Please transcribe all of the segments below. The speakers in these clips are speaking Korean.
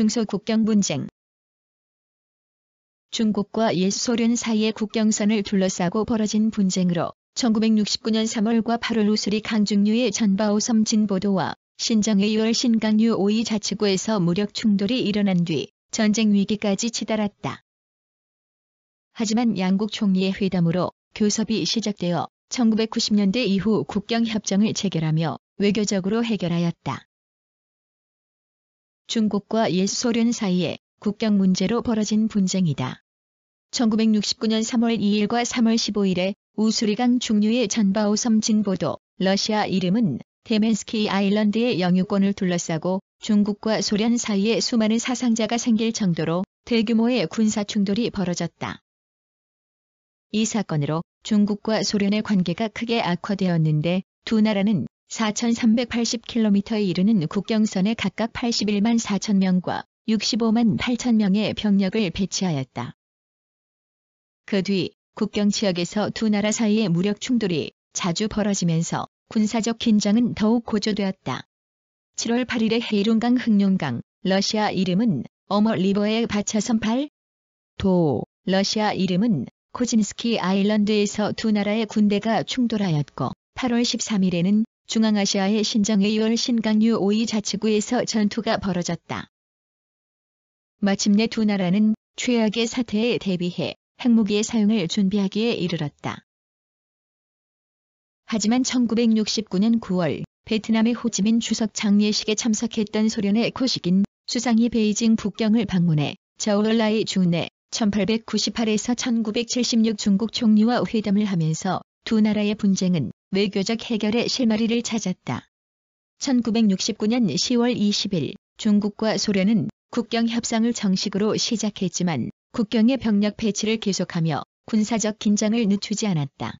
중소 국경 분쟁 중국과 옛 소련 사이의 국경선을 둘러싸고 벌어진 분쟁으로 1969년 3월과 8월 우수리 강중류의 전바오섬 진보도와 신정의 6월 신강류 5이 자치구에서 무력 충돌이 일어난 뒤 전쟁 위기까지 치달았다. 하지만 양국 총리의 회담으로 교섭이 시작되어 1990년대 이후 국경협정을 체결하며 외교적으로 해결하였다. 중국과 옛소련 사이에 국경 문제로 벌어진 분쟁이다. 1969년 3월 2일과 3월 15일에 우수리강 중류의 전바오섬 진보도 러시아 이름은 데멘스키 아일랜드의 영유권을 둘러싸고 중국과 소련 사이에 수많은 사상자가 생길 정도로 대규모의 군사 충돌이 벌어졌다. 이 사건으로 중국과 소련의 관계가 크게 악화되었는데 두 나라는 4,380km에 이르는 국경선에 각각 81만 4천 명과 65만 8천 명의 병력을 배치하였다. 그 뒤 국경 지역에서 두 나라 사이의 무력 충돌이 자주 벌어지면서 군사적 긴장은 더욱 고조되었다. 7월 8일에 헤이룬강 흑룡강, 러시아 이름은 어머 리버의 바차선 8, 도, 러시아 이름은 코진스키 아일랜드에서 두 나라의 군대가 충돌하였고 8월 13일에는 중앙아시아의 신장의월 신강류 5위 자치구에서 전투가 벌어졌다. 마침내 두 나라는 최악의 사태에 대비해 핵무기의 사용을 준비하기에 이르렀다. 하지만 1969년 9월 베트남의 호지민 주석 장례식에 참석했던 소련의 코식인 수상이 베이징 북경을 방문해 저울라이 주내 1898에서 1976 중국 총리와 회담을 하면서 두 나라의 분쟁은 외교적 해결의 실마리를 찾았다. 1969년 10월 20일 중국과 소련은 국경 협상을 정식으로 시작했지만 국경의 병력 배치를 계속하며 군사적 긴장을 늦추지 않았다.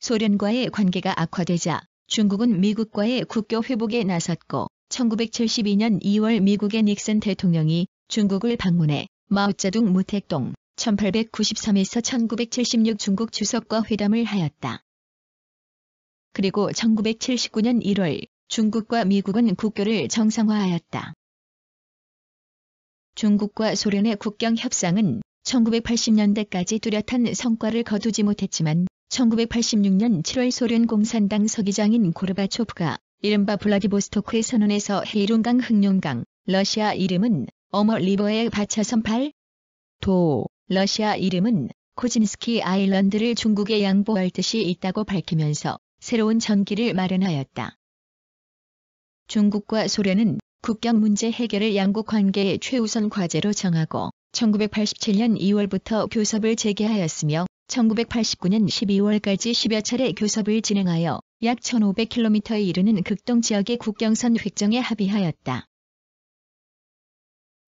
소련과의 관계가 악화되자 중국은 미국과의 국교 회복에 나섰고 1972년 2월 미국의 닉슨 대통령이 중국을 방문해 마오쩌둥 무택동 1893에서 1976 중국 주석과 회담을 하였다. 그리고 1979년 1월 중국과 미국은 국교를 정상화하였다. 중국과 소련의 국경 협상은 1980년대까지 뚜렷한 성과를 거두지 못했지만 1986년 7월 소련 공산당 서기장인 고르바초프가 이른바 블라디보스토크의 선언에서 헤이룬강 흑룡강, 러시아 이름은 어머 리버에 바차선 8, 도, 러시아 이름은 코진스키 아일랜드를 중국에 양보할 뜻이 있다고 밝히면서 새로운 전기를 마련하였다. 중국과 소련은 국경 문제 해결을 양국 관계의 최우선 과제로 정하고 1987년 2월부터 교섭을 재개하였으며 1989년 12월까지 10여 차례 교섭을 진행하여 약 1,500km에 이르는 극동 지역의 국경선 획정에 합의하였다.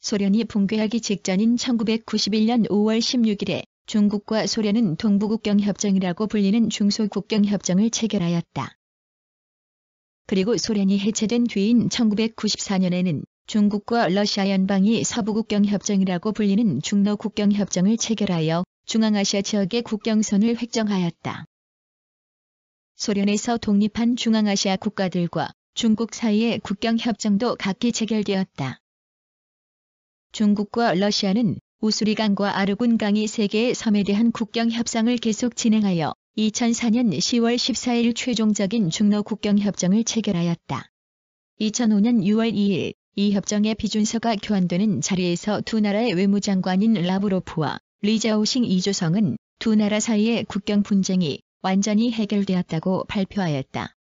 소련이 붕괴하기 직전인 1991년 5월 16일에 중국과 소련은 동부국경협정이라고 불리는 중소국경협정을 체결하였다. 그리고 소련이 해체된 뒤인 1994년에는 중국과 러시아 연방이 서부국경협정이라고 불리는 중러국경협정을 체결하여 중앙아시아 지역의 국경선을 획정하였다. 소련에서 독립한 중앙아시아 국가들과 중국 사이의 국경협정도 각기 체결되었다. 중국과 러시아는 우수리강과 아르군강이 세계의 섬에 대한 국경 협상을 계속 진행하여 2004년 10월 14일 최종적인 중러 국경 협정을 체결하였다. 2005년 6월 2일 이 협정의 비준서가 교환되는 자리에서 두 나라의 외무장관인 라브로프와 리자오싱 이조성은 두 나라 사이의 국경 분쟁이 완전히 해결되었다고 발표하였다.